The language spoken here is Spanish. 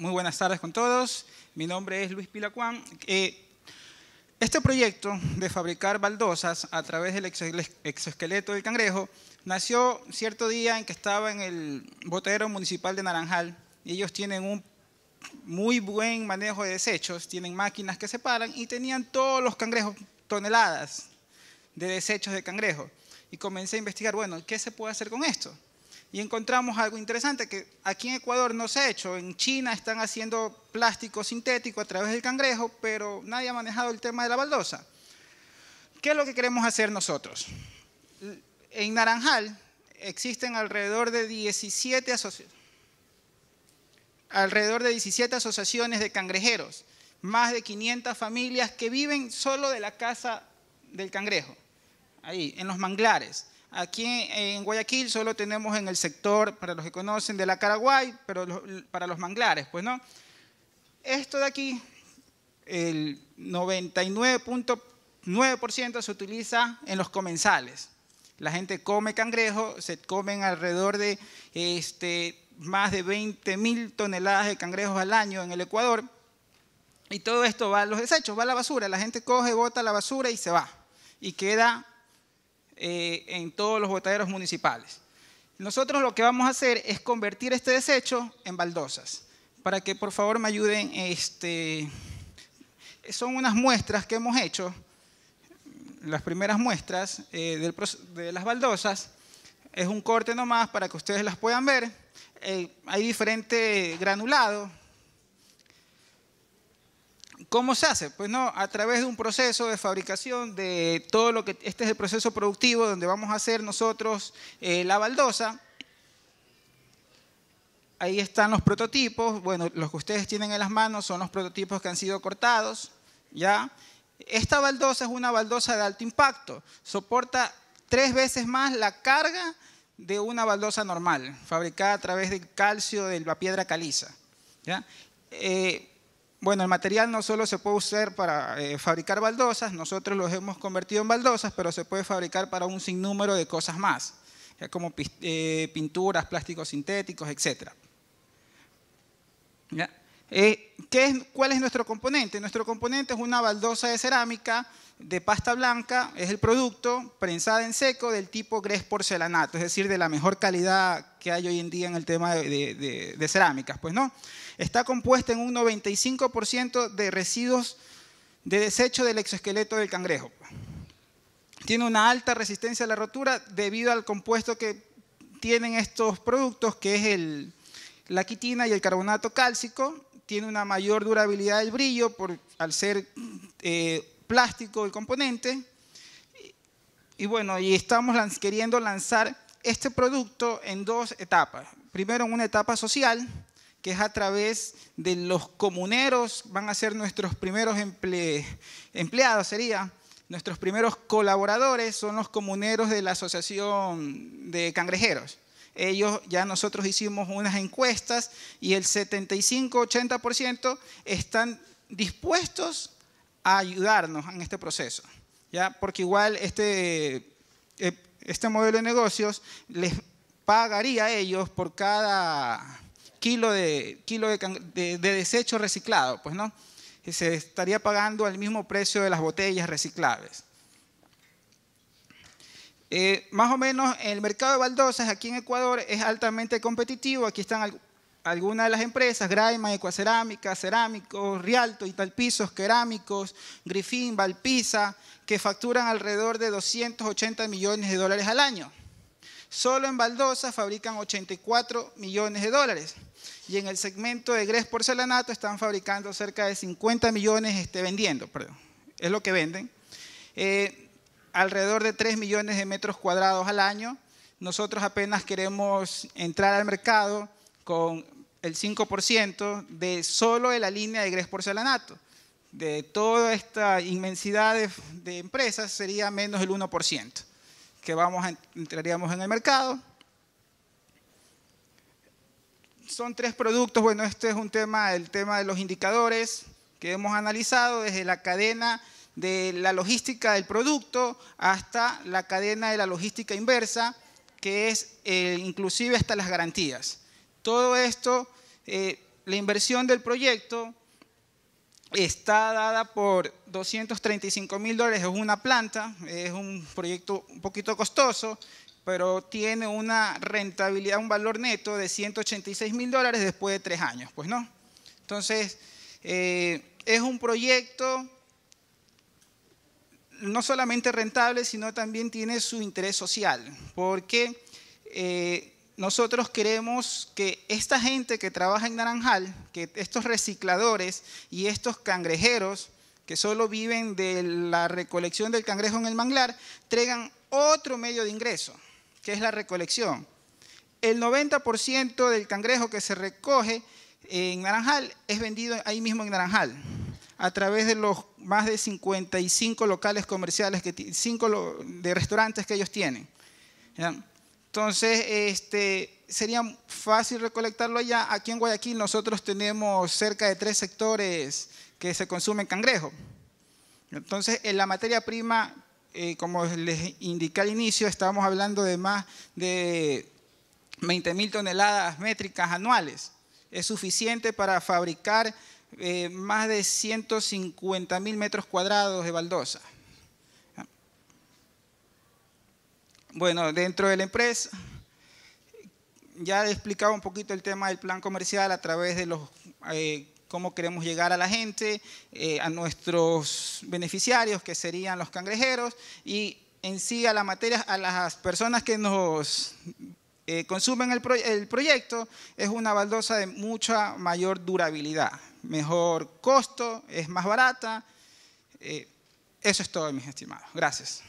Muy buenas tardes con todos. Mi nombre es Luis Pilacuán. Eh, este proyecto de fabricar baldosas a través del exoesqueleto del cangrejo nació cierto día en que estaba en el botero municipal de Naranjal ellos tienen un muy buen manejo de desechos, tienen máquinas que separan y tenían todos los cangrejos, toneladas de desechos de cangrejo. Y comencé a investigar, bueno, ¿qué se puede hacer con esto? y encontramos algo interesante que aquí en Ecuador no se ha hecho. En China están haciendo plástico sintético a través del cangrejo, pero nadie ha manejado el tema de la baldosa. ¿Qué es lo que queremos hacer nosotros? En Naranjal existen alrededor de 17, alrededor de asociaciones de cangrejeros, más de 500 familias que viven solo de la casa del cangrejo, ahí, en los manglares. Aquí en Guayaquil solo tenemos en el sector, para los que conocen, de la Caraguay, pero para los manglares, pues no. Esto de aquí, el 99.9% se utiliza en los comensales. La gente come cangrejo, se comen alrededor de este, más de 20.000 toneladas de cangrejos al año en el Ecuador. Y todo esto va a los desechos, va a la basura. La gente coge, bota la basura y se va. Y queda eh, en todos los botaderos municipales. Nosotros lo que vamos a hacer es convertir este desecho en baldosas. Para que por favor me ayuden, este, son unas muestras que hemos hecho, las primeras muestras eh, de las baldosas. Es un corte nomás para que ustedes las puedan ver. Eh, hay diferente granulado, ¿Cómo se hace? Pues no, a través de un proceso de fabricación de todo lo que... Este es el proceso productivo donde vamos a hacer nosotros eh, la baldosa. Ahí están los prototipos. Bueno, los que ustedes tienen en las manos son los prototipos que han sido cortados. ¿ya? Esta baldosa es una baldosa de alto impacto. Soporta tres veces más la carga de una baldosa normal, fabricada a través del calcio de la piedra caliza. ¿ya? Eh, bueno, el material no solo se puede usar para eh, fabricar baldosas, nosotros los hemos convertido en baldosas, pero se puede fabricar para un sinnúmero de cosas más, como eh, pinturas, plásticos sintéticos, etcétera. ¿Ya? Eh, ¿qué ¿Cuál es nuestro componente? Nuestro componente es una baldosa de cerámica de pasta blanca, es el producto prensada en seco del tipo gres porcelanato, es decir, de la mejor calidad que hay hoy en día en el tema de, de cerámicas, pues no está compuesta en un 95% de residuos de desecho del exoesqueleto del cangrejo. Tiene una alta resistencia a la rotura debido al compuesto que tienen estos productos, que es la quitina y el carbonato cálcico. Tiene una mayor durabilidad del brillo por, al ser eh, plástico el componente. Y, bueno, y estamos queriendo lanzar este producto en dos etapas. Primero, en una etapa social, que es a través de los comuneros, van a ser nuestros primeros empleados, sería, nuestros primeros colaboradores son los comuneros de la Asociación de Cangrejeros. Ellos ya nosotros hicimos unas encuestas y el 75-80% están dispuestos a ayudarnos en este proceso, ¿ya? porque igual este, eh, este modelo de negocios les pagaría a ellos por cada kilo de, kilo de, desecho reciclado, pues no, se estaría pagando al mismo precio de las botellas reciclables. Eh, más o menos el mercado de baldosas aquí en Ecuador es altamente competitivo. Aquí están algunas de las empresas, Graima, Ecuacerámica, Cerámicos, Rialto, y Talpisos, Cerámicos, Grifín, Valpiza, que facturan alrededor de 280 millones de dólares al año. Solo en Baldosa fabrican 84 millones de dólares. Y en el segmento de Gres Porcelanato están fabricando cerca de 50 millones, este, vendiendo, perdón, es lo que venden. Eh, alrededor de 3 millones de metros cuadrados al año. Nosotros apenas queremos entrar al mercado con el 5% de solo de la línea de Gres Porcelanato. De toda esta inmensidad de, de empresas sería menos el 1% que vamos entraríamos en el mercado. Son tres productos, bueno, este es un tema, el tema de los indicadores que hemos analizado desde la cadena de la logística del producto hasta la cadena de la logística inversa, que es eh, inclusive hasta las garantías. Todo esto, eh, la inversión del proyecto está dada por 235 mil dólares, es una planta, es un proyecto un poquito costoso, pero tiene una rentabilidad, un valor neto de 186 mil dólares después de tres años, pues no. Entonces, eh, es un proyecto no solamente rentable, sino también tiene su interés social, porque eh, nosotros queremos que esta gente que trabaja en Naranjal, que estos recicladores y estos cangrejeros que solo viven de la recolección del cangrejo en el manglar, traigan otro medio de ingreso, que es la recolección. El 90% del cangrejo que se recoge en Naranjal es vendido ahí mismo en Naranjal, a través de los más de 55 locales comerciales, que, 5 de restaurantes que ellos tienen. Entonces, este, sería fácil recolectarlo allá. Aquí en Guayaquil nosotros tenemos cerca de tres sectores que se consumen cangrejo. Entonces, en la materia prima, eh, como les indiqué al inicio, estábamos hablando de más de 20.000 toneladas métricas anuales. Es suficiente para fabricar eh, más de 150.000 mil metros cuadrados de baldosa. Bueno, dentro de la empresa, ya he explicado un poquito el tema del plan comercial a través de los eh, cómo queremos llegar a la gente, eh, a nuestros beneficiarios, que serían los cangrejeros, y en sí a la materia, a las personas que nos eh, consumen el, el proyecto, es una baldosa de mucha mayor durabilidad, mejor costo, es más barata. eso es todo, mis estimados. Gracias.